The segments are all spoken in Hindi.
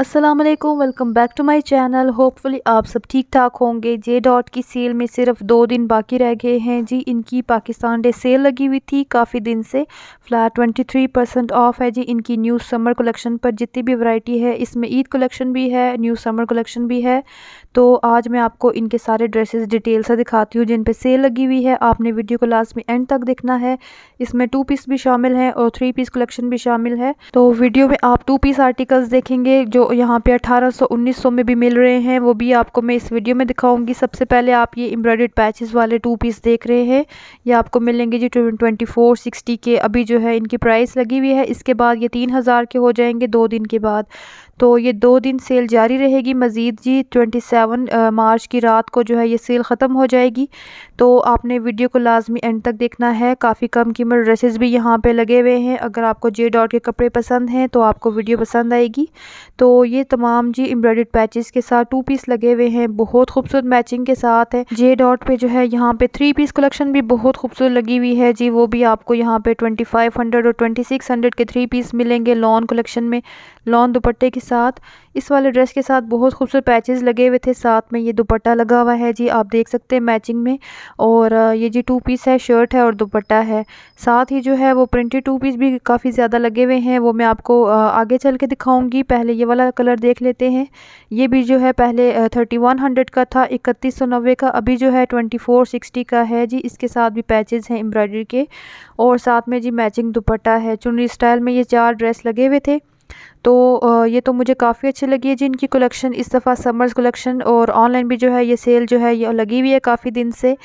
अस्सलाम वालेकुम welcome back to my channel hopefully आप सब ठीक ठाक होंगे जे डॉट की सेल में सिर्फ दो दिन बाकी रह गए हैं जी इनकी पाकिस्तान डे सेल लगी हुई थी काफ़ी दिन से flat twenty three percent off है जी इनकी न्यू समर कलेक्शन पर जितनी भी वैरायटी है इसमें ईद कलेक्शन भी है न्यू समर कलेक्शन भी है तो आज मैं आपको इनके सारे ड्रेसेस डिटेल से दिखाती हूँ जिन पर सेल लगी हुई है आपने वीडियो को लास्ट में एंड तक देखना है इसमें टू पीस भी शामिल है और थ्री पीस कलेक्शन भी शामिल है तो वीडियो में आप टू पीस आर्टिकल्स देखेंगे जो सौ यहाँ पे अठारह सौ उन्नीस सौ में भी मिल रहे हैं वो भी आपको मैं इस वीडियो में दिखाऊंगी सबसे पहले आप ये एम्ब्रॉयड पैचेस वाले टू पीस देख रहे हैं ये आपको मिलेंगे जी ट्वेंटी फोर सिक्सटी के अभी जो है इनकी प्राइस लगी हुई है इसके बाद ये तीन हज़ार के हो जाएंगे दो दिन के बाद तो ये दो दिन सेल जारी रहेगी मज़ीद जी 27 मार्च की रात को जो है ये सेल ख़त्म हो जाएगी तो आपने वीडियो को लाजमी एंड तक देखना है काफ़ी कम कीमत ड्रेसेस भी यहाँ पे लगे हुए हैं अगर आपको जे डॉट के कपड़े पसंद हैं तो आपको वीडियो पसंद आएगी तो ये तमाम जी एम्ब्रॉयड पैचेस के साथ टू पीस लगे हुए हैं बहुत खूबसूरत मैचिंग के साथ है जे डॉट पे जो है यहाँ पे थ्री पीस कलेक्शन भी बहुत खूबसूरत लगी हुई है जी वो भी आपको यहाँ पे ट्वेंटी और ट्वेंटी के थ्री पीस मिलेंगे लॉन कलेक्शन में लॉन दुपट्टे के साथ इस वाले ड्रेस के साथ बहुत खूबसूरत पैचेस लगे हुए थे साथ में ये दुपट्टा लगा हुआ है जी आप देख सकते हैं मैचिंग में और ये जी टू पीस है शर्ट है और दुपट्टा है साथ ही जो है वो प्रिंटेड टू पीस भी काफ़ी ज़्यादा लगे हुए हैं वो मैं आपको आगे चल के दिखाऊँगी पहले ये वाला कलर देख लेते हैं ये भी जो है पहले थर्टी वन हंड्रेड का था इकतीस सौ नब्बे का अभी जो है ट्वेंटी फोर सिक्सटी का है जी इसके साथ भी पैचेज हैं एम्ब्रॉयडरी के और साथ में जी मैचिंग दुपट्टा है चुनरी स्टाइल में ये चार ड्रेस लगे हुए थे तो ये तो मुझे काफ़ी अच्छी लगी है जी इनकी कलेक्शन इस दफ़ा समर्स कलेक्शन और ऑनलाइन भी जो है ये सेल जो है ये लगी हुई है काफ़ी दिन से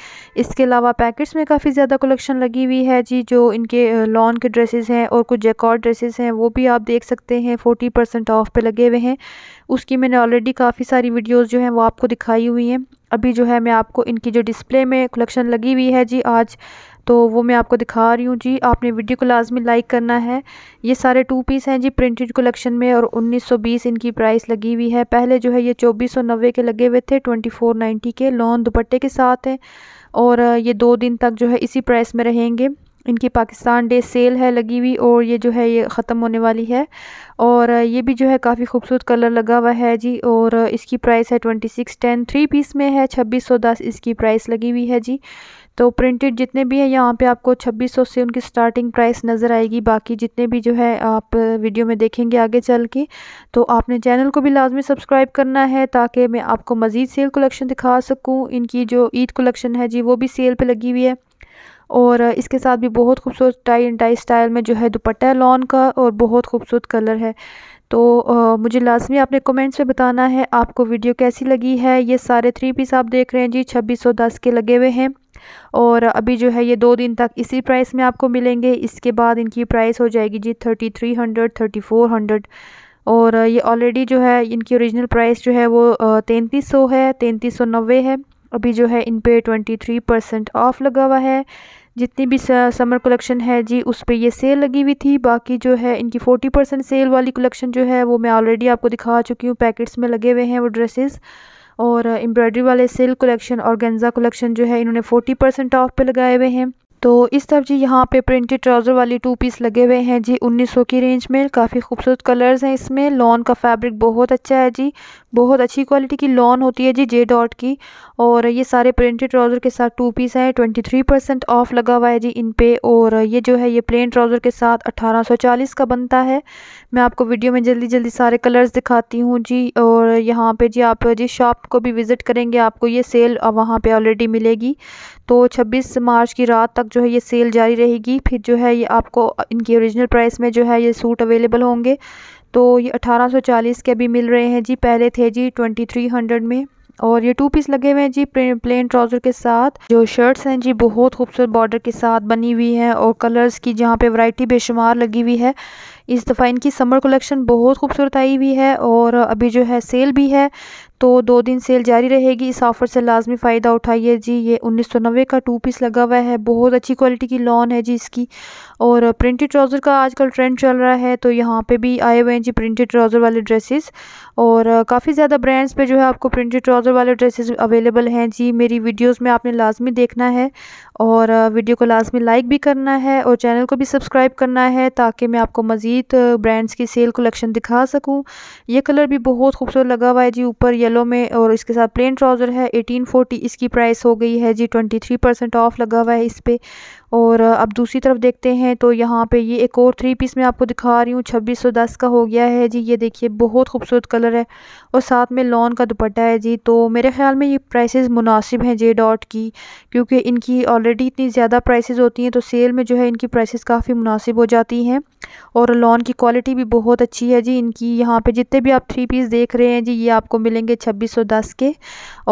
इसके अलावा पैकेट्स में काफ़ी ज़्यादा कलेक्शन लगी हुई है जी जो इनके लॉन के ड्रेसेस हैं और कुछ जैकॉर्ड ड्रेसेस हैं वो भी आप देख सकते हैं फ़ोटी परसेंट ऑफ पर लगे हुए हैं उसकी मैंने ऑलरेडी काफ़ी सारी वीडियोज़ जो हैं वो आपको दिखाई हुई हैं अभी जो है मैं आपको इनकी जो डिस्प्ले में कलेक्शन लगी हुई है जी आज तो वो मैं आपको दिखा रही हूँ जी आपने वीडियो को लाजमी लाइक करना है ये सारे टू पीस हैं जी प्रिंटेड कलेक्शन में और 1920 इनकी प्राइस लगी हुई है पहले जो है ये चौबीस के लगे हुए थे 2490 के लॉन दुपट्टे के साथ हैं और ये दो दिन तक जो है इसी प्राइस में रहेंगे इनकी पाकिस्तान डे सेल है लगी हुई और ये जो है ये ख़त्म होने वाली है और ये भी जो है काफ़ी खूबसूरत कलर लगा हुआ है जी और इसकी प्राइस है twenty six ten three piece में है छब्बीस सौ दस इसकी प्राइस लगी हुई है जी तो प्रिंटेड जितने भी हैं यहाँ पे आपको छब्बीस सौ से उनकी स्टार्टिंग प्राइस नज़र आएगी बाकी जितने भी जो है आप वीडियो में देखेंगे आगे चल के तो आपने चैनल को भी लाजमी सब्सक्राइब करना है ताकि मैं आपको मज़ीद सेल कलेक्शन दिखा सकूँ इनकी जो ईद कलेक्शन है जी वो भी सेल पर लगी हुई है और इसके साथ भी बहुत खूबसूरत टाई एंड टाई स्टाइल में जो है दुपट्टा है लॉन का और बहुत खूबसूरत कलर है तो आ, मुझे लाजमी आपने कमेंट्स में बताना है आपको वीडियो कैसी लगी है ये सारे थ्री पीस आप देख रहे हैं जी छब्बीस सौ दस के लगे हुए हैं और अभी जो है ये दो दिन तक इसी प्राइस में आपको मिलेंगे इसके बाद इनकी प्राइस हो जाएगी जी thirty three hundred thirty four hundred और ये ऑलरेडी जो है इनकी ओरिजिनल प्राइस जो है वो तैंतीस सौ है तैंतीस सौ नब्बे है अभी जो है इन पे ट्वेंटी थ्री परसेंट ऑफ लगा हुआ है जितनी भी समर कलेक्शन है जी उस पर ये सेल लगी हुई थी बाकी जो है इनकी फोर्टी परसेंट सेल वाली कलेक्शन जो है वो मैं ऑलरेडी आपको दिखा चुकी हूँ पैकेट्स में लगे हुए हैं वो ड्रेसेस और एम्ब्रॉयडरी वाले सेल कलेक्शन और गेंजा कलेक्शन जो है इन्होंने फोर्टी परसेंट ऑफ पे लगाए हुए हैं तो इस तरफ जी यहाँ पे प्रिंटेड ट्राउज़र वाली टू पीस लगे हुए हैं जी 1900 की रेंज में काफ़ी खूबसूरत कलर्स हैं इसमें लॉन का फैब्रिक बहुत अच्छा है जी बहुत अच्छी क्वालिटी की लॉन होती है जी जे डॉट की और ये सारे प्रिंटेड ट्राउज़र के साथ टू पीस हैं ट्वेंटी थ्री परसेंट ऑफ लगा हुआ है जी इन पे और ये जो है ये प्लेन ट्राउज़र के साथ अट्ठारह सौ चालीस का बनता है मैं आपको वीडियो में जल्दी जल्दी सारे कलर्स दिखाती हूँ जी और यहाँ पर जी आप जी शॉप को भी विज़िट करेंगे आपको ये सेल वहाँ पर ऑलरेडी मिलेगी तो छब्बीस मार्च की रात तक जो है ये सेल जारी रहेगी फिर जो है ये आपको इनकी ओरिजिनल प्राइस में जो है ये सूट अवेलेबल होंगे तो ये 1840 के अभी मिल रहे हैं जी पहले थे जी 2300 में और ये टू पीस लगे हुए हैं जी प्लेन ट्राउज़र के साथ जो शर्ट्स हैं जी बहुत खूबसूरत बॉर्डर के साथ बनी हुई हैं और कलर्स की जहाँ पे वैरायटी बेशुमार लगी हुई है इस दफ़ा इनकी समर कलेक्शन बहुत खूबसूरत आई हुई है और अभी जो है सेल भी है तो दो दिन सेल जारी रहेगी इस ऑफ़र से लाजमी फ़ायदा उठाइए जी ये उन्नीस सौ नब्बे का टू पीस लगा हुआ है बहुत अच्छी क्वालिटी की लॉन है जी इसकी और प्रिंटेड ट्राउज़र का आजकल ट्रेंड चल रहा है तो यहाँ पे भी आए हुए हैं जी प्रिंटेड ट्राउज़र वाले ड्रेसेस और काफ़ी ज़्यादा ब्रांड्स पे जो है आपको प्रिंटेड ट्राउज़र वाले ड्रेसेस अवेलेबल हैं जी मेरी वीडियोज़ में आपने लाजमी देखना है और वीडियो को लास्ट में लाइक भी करना है और चैनल को भी सब्सक्राइब करना है ताकि मैं आपको मज़ीद ब्रांड्स की सेल कलेक्शन दिखा सकूँ ये कलर भी बहुत खूबसूरत लगा हुआ है जी ऊपर येलो में और इसके साथ प्लेन ट्राउज़र है एटीन इसकी प्राइस हो गई है जी ट्वेंटी थ्री परसेंट ऑफ लगा हुआ है इस पर और अब दूसरी तरफ देखते हैं तो यहाँ पे ये एक और थ्री पीस मैं आपको दिखा रही हूँ छब्बीस सौ दस का हो गया है जी ये देखिए बहुत खूबसूरत कलर है और साथ में लॉन का दुपट्टा है जी तो मेरे ख्याल में ये प्राइसेस मुनासिब हैं जे डॉट की क्योंकि इनकी ऑलरेडी इतनी ज़्यादा प्राइसेस होती हैं तो सेल में जो है इनकी प्राइसेस काफ़ी मुनासिब हो जाती हैं और लॉन की क्वालिटी भी बहुत अच्छी है जी इनकी यहाँ पर जितने भी आप थ्री पीस देख रहे हैं जी ये आपको मिलेंगे छब्बीस सौ दस के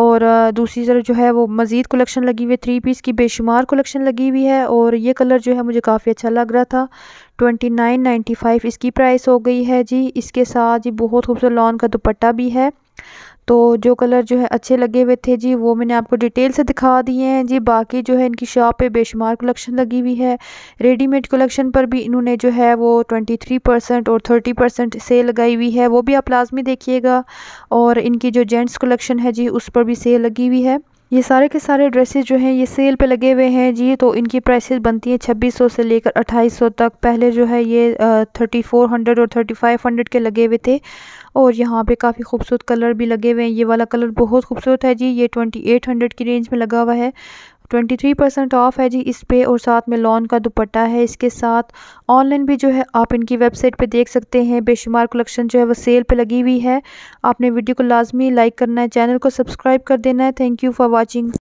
और दूसरी तरफ जो है वो मज़ीद कलेक्शन लगी हुई है थ्री पीस की बेशुमार कलेक्शन लगी हुई है और ये कलर जो है मुझे काफ़ी अच्छा लग रहा था ट्वेंटी नाइन नाइन्टी फाइव इसकी प्राइस हो गई है जी इसके साथ जी बहुत खूबसूरत लॉन का दुपट्टा भी है तो जो कलर जो है अच्छे लगे हुए थे जी वो मैंने आपको डिटेल से दिखा दिए हैं जी बाकी जो है इनकी शॉप पे बेशुमार कलेक्शन लगी हुई है रेडीमेड कलेक्शन पर भी इन्होंने जो है वो ट्वेंटी थ्री परसेंट और थर्टी परसेंट सेल लगाई हुई है वो भी आप लाजमी देखिएगा और इनकी जो जेंट्स कलेक्शन है जी उस पर भी सेल लगी हुई है ये सारे के सारे ड्रेसेस जो हैं ये सेल पे लगे हुए हैं जी तो इनकी प्राइसेस बनती हैं 2600 से लेकर 2800 तक पहले जो है ये थर्टी फोर हंड्रेड और थर्टी फाइव हंड्रेड के लगे हुए थे और यहाँ पे काफ़ी खूबसूरत कलर भी लगे हुए हैं ये वाला कलर बहुत खूबसूरत है जी ये ट्वेंटी एट हंड्रेड की रेंज में लगा हुआ है ट्वेंटी थ्री परसेंट ऑफ है जी इस पे और साथ में लॉन का दुपट्टा है इसके साथ ऑनलाइन भी जो है आप इनकी वेबसाइट पे देख सकते हैं बेशुमार कलेक्शन जो है वो सेल पे लगी हुई है आपने वीडियो को लाजमी लाइक करना है चैनल को सब्सक्राइब कर देना है थैंक यू फॉर वॉचिंग